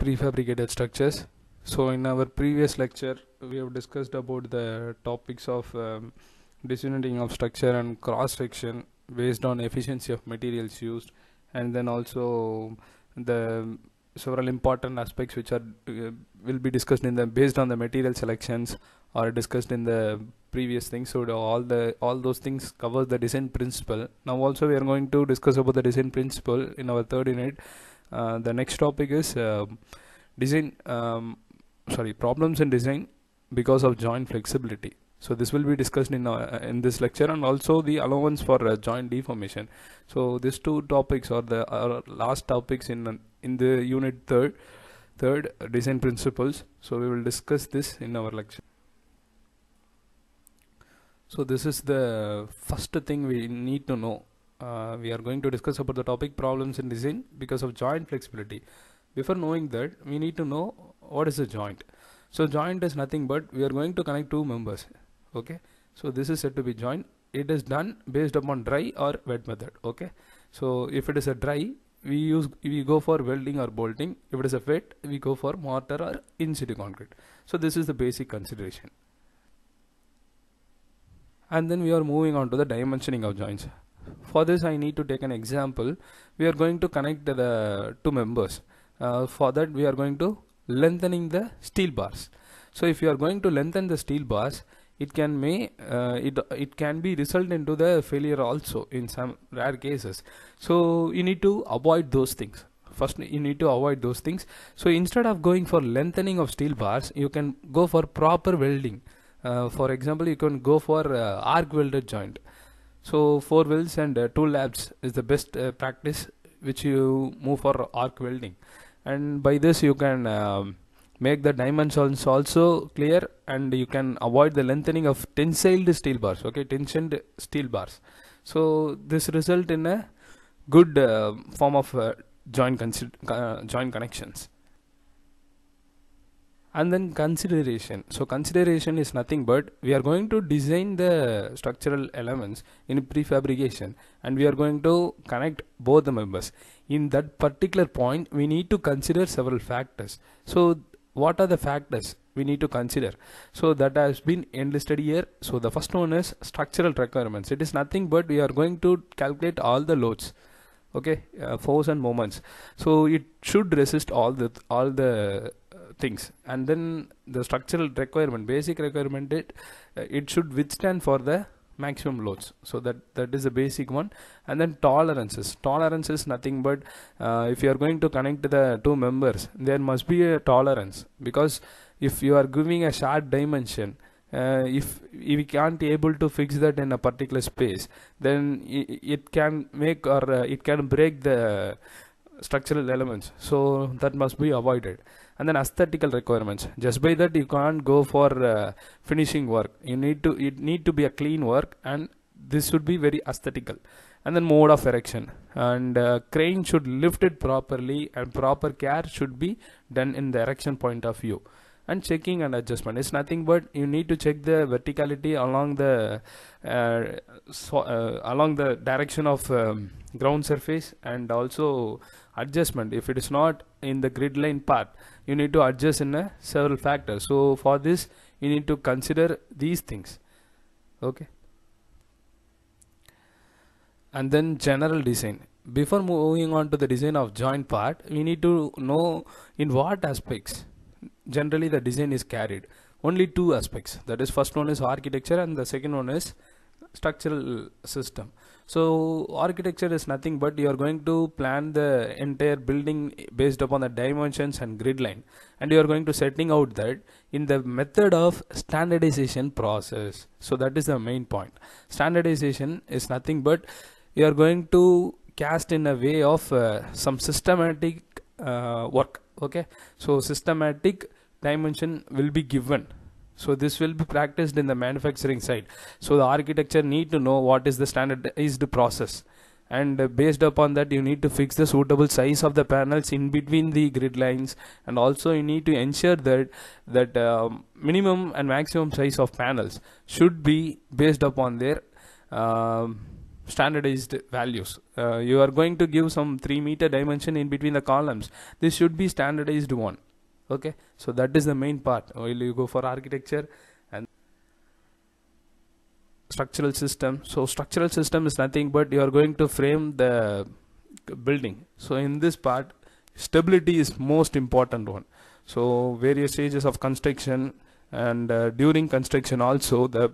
prefabricated structures so in our previous lecture we have discussed about the topics of um, of structure and cross section based on efficiency of materials used and then also the several important aspects which are uh, will be discussed in the based on the material selections or discussed in the previous things so all the all those things covers the design principle now also we are going to discuss about the design principle in our third unit uh, the next topic is um, design um, sorry problems in design because of joint flexibility so this will be discussed in uh, in this lecture and also the allowance for uh, joint deformation so these two topics are the last topics in in the unit third third uh, design principles so we will discuss this in our lecture so this is the first thing we need to know uh, we are going to discuss about the topic problems in design because of joint flexibility before knowing that we need to know what is a joint so joint is nothing but we are going to connect two members okay so this is said to be joint it is done based upon dry or wet method okay so if it is a dry we use we go for welding or bolting if it is a wet we go for mortar or in situ concrete so this is the basic consideration and then we are moving on to the dimensioning of joints for this I need to take an example we are going to connect the two members uh, for that we are going to lengthening the steel bars so if you are going to lengthen the steel bars it can may uh, it it can be result into the failure also in some rare cases so you need to avoid those things first you need to avoid those things so instead of going for lengthening of steel bars you can go for proper welding uh, for example you can go for uh, arc welded joint so 4 welds and uh, 2 laps is the best uh, practice which you move for arc welding and by this you can um, make the dimensions also clear and you can avoid the lengthening of tensiled steel bars okay tensioned steel bars so this result in a good uh, form of uh, joint, uh, joint connections and then consideration so consideration is nothing but we are going to design the structural elements in prefabrication and we are going to connect both the members in that particular point we need to consider several factors so what are the factors we need to consider so that has been enlisted here so the first one is structural requirements it is nothing but we are going to calculate all the loads okay uh, force and moments so it should resist all the all the things and then the structural requirement basic requirement it uh, it should withstand for the maximum loads so that that is the basic one and then tolerances tolerances nothing but uh, if you are going to connect the two members there must be a tolerance because if you are giving a short dimension uh, if, if we can't able to fix that in a particular space then it, it can make or uh, it can break the structural elements so that must be avoided and then aesthetical requirements just by that you can't go for uh, finishing work you need to it need to be a clean work and this should be very aesthetical and then mode of erection and uh, crane should lift it properly and proper care should be done in the erection point of view and checking and adjustment it's nothing but you need to check the verticality along the uh, so, uh, along the direction of um, ground surface and also adjustment if it is not in the grid line part you need to adjust in a several factors so for this you need to consider these things okay and then general design before moving on to the design of joint part we need to know in what aspects generally the design is carried only two aspects that is first one is architecture and the second one is structural system so architecture is nothing but you are going to plan the entire building based upon the dimensions and grid line and you are going to setting out that in the method of standardization process so that is the main point standardization is nothing but you are going to cast in a way of uh, some systematic uh, work okay so systematic dimension will be given so this will be practiced in the manufacturing side so the architecture need to know what is the standardized process and based upon that you need to fix the suitable size of the panels in between the grid lines and also you need to ensure that that uh, minimum and maximum size of panels should be based upon their uh, standardized values uh, you are going to give some 3 meter dimension in between the columns this should be standardized one okay so that is the main part while oh, you go for architecture and structural system so structural system is nothing but you are going to frame the building so in this part stability is most important one so various stages of construction and uh, during construction also the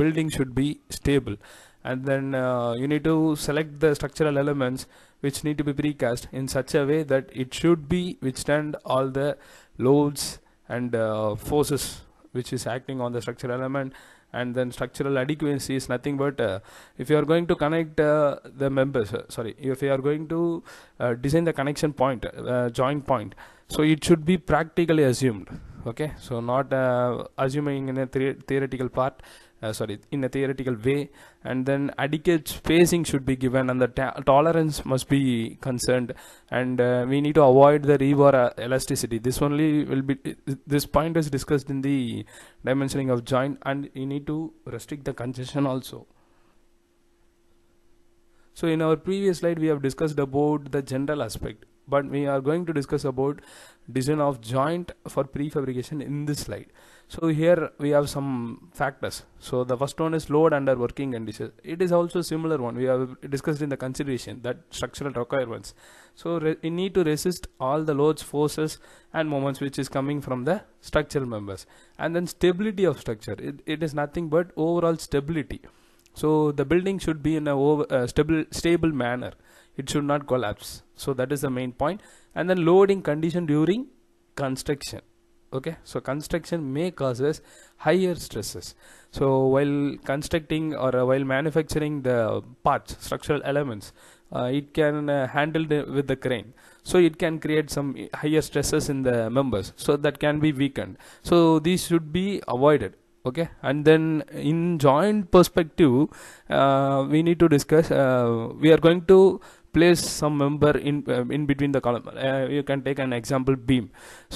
building should be stable and then uh, you need to select the structural elements which need to be precast in such a way that it should be withstand all the loads and uh, forces which is acting on the structural element and then structural adequacy is nothing but uh, if you are going to connect uh, the members uh, sorry if you are going to uh, design the connection point uh, joint point so it should be practically assumed okay so not uh, assuming in a theoretical part uh, sorry in a theoretical way and then adequate spacing should be given and the tolerance must be concerned and uh, we need to avoid the rebar uh, elasticity this only will be this point is discussed in the dimensioning of joint and you need to restrict the congestion also so in our previous slide we have discussed about the general aspect but we are going to discuss about design of joint for prefabrication in this slide so here we have some factors so the first one is load under working conditions it is also similar one we have discussed in the consideration that structural requirements so we need to resist all the loads forces and moments which is coming from the structural members and then stability of structure it, it is nothing but overall stability so the building should be in a over, uh, stable stable manner it should not collapse so that is the main point and then loading condition during construction okay so construction may causes higher stresses so while constructing or uh, while manufacturing the parts structural elements uh, it can uh, handle the, with the crane so it can create some higher stresses in the members so that can be weakened so these should be avoided okay and then in joint perspective uh, we need to discuss uh, we are going to place some member in uh, in between the column uh, you can take an example beam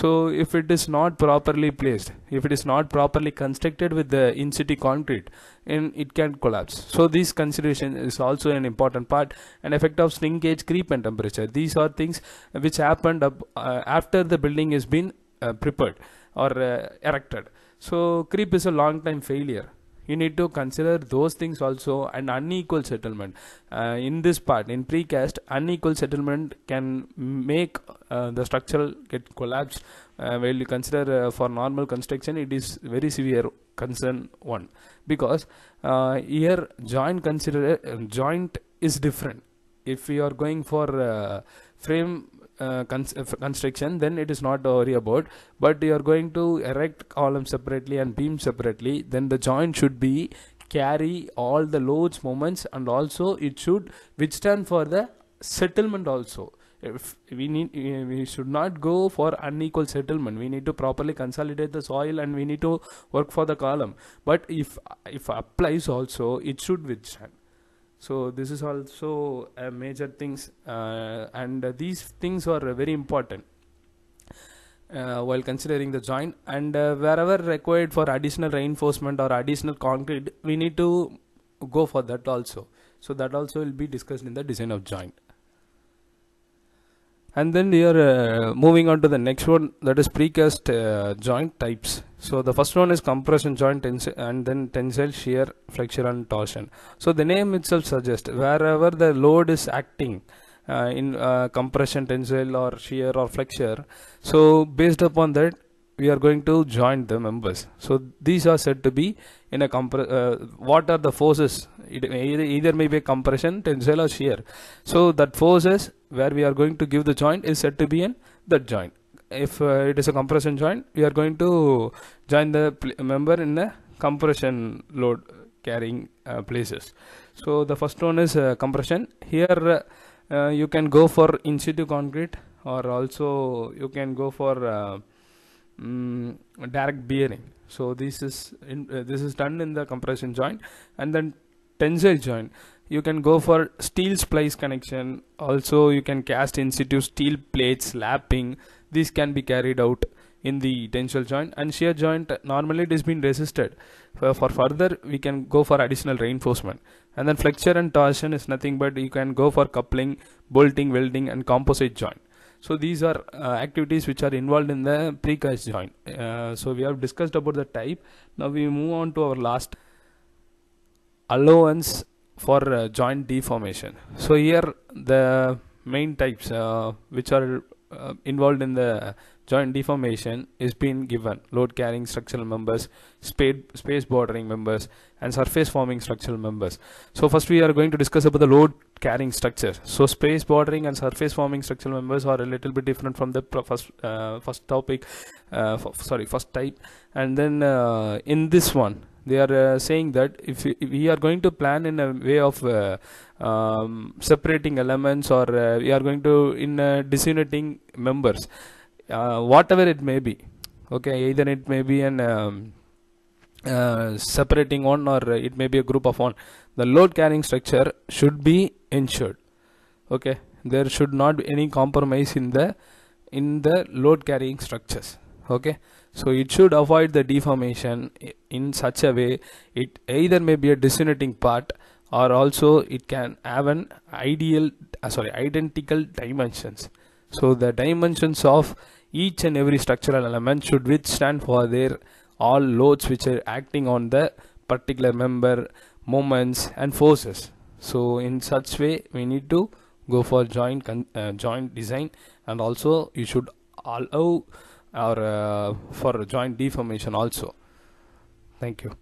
so if it is not properly placed if it is not properly constructed with the in city concrete and it can collapse so this consideration is also an important part and effect of shrinkage creep and temperature these are things which happened up, uh, after the building has been uh, prepared or uh, erected so creep is a long time failure you need to consider those things also and unequal settlement uh, in this part in precast unequal settlement can make uh, the structural get collapsed uh, while you consider uh, for normal construction it is very severe concern one because uh, here joint consider uh, joint is different if you are going for frame uh, uh construction then it is not to worry about but you are going to erect column separately and beam separately then the joint should be carry all the loads moments and also it should withstand for the settlement also if we need we should not go for unequal settlement we need to properly consolidate the soil and we need to work for the column but if if applies also it should withstand so this is also a major things uh, and uh, these things are very important uh, while considering the joint and uh, wherever required for additional reinforcement or additional concrete we need to go for that also so that also will be discussed in the design of joint and then we are uh, moving on to the next one that is precast uh, joint types so the first one is compression joint and then tensile shear flexure and torsion so the name itself suggests wherever the load is acting uh, in uh, compression tensile or shear or flexure so based upon that we are going to join the members so these are said to be in a comp. uh, what are the forces it either, either may be compression tensile or shear so that forces where we are going to give the joint is said to be in that joint if uh, it is a compression joint we are going to join the member in the compression load carrying uh, places so the first one is uh, compression here uh, you can go for in situ concrete or also you can go for uh, um, direct bearing so this is in, uh, this is done in the compression joint and then tensile joint you can go for steel splice connection also you can cast in situ steel plates lapping This can be carried out in the tensile joint and shear joint normally it is being resisted for, for further we can go for additional reinforcement and then flexure and torsion is nothing but you can go for coupling bolting welding and composite joint so these are uh, activities which are involved in the precast joint. Uh, so we have discussed about the type. Now we move on to our last allowance for uh, joint deformation. So here the main types uh, which are uh, involved in the joint deformation is being given load carrying structural members space bordering members and surface forming structural members so first we are going to discuss about the load carrying structure. So space bordering and surface forming structural members are a little bit different from the first uh, first topic, uh, sorry first type. And then uh, in this one, they are uh, saying that if we, are going to plan in a way of uh, um, separating elements or uh, we are going to in disuniting members, whatever it may be. Okay, either it may be an um, separating one or it may be a group of one. The load carrying structure should be ensured okay there should not be any compromise in the in the load carrying structures okay so it should avoid the deformation in such a way it either may be a disuniting part or also it can have an ideal uh, sorry identical dimensions so the dimensions of each and every structural element should withstand for their all loads which are acting on the particular member moments and forces so in such way we need to go for joint uh, joint design and also you should allow or uh, for joint deformation also thank you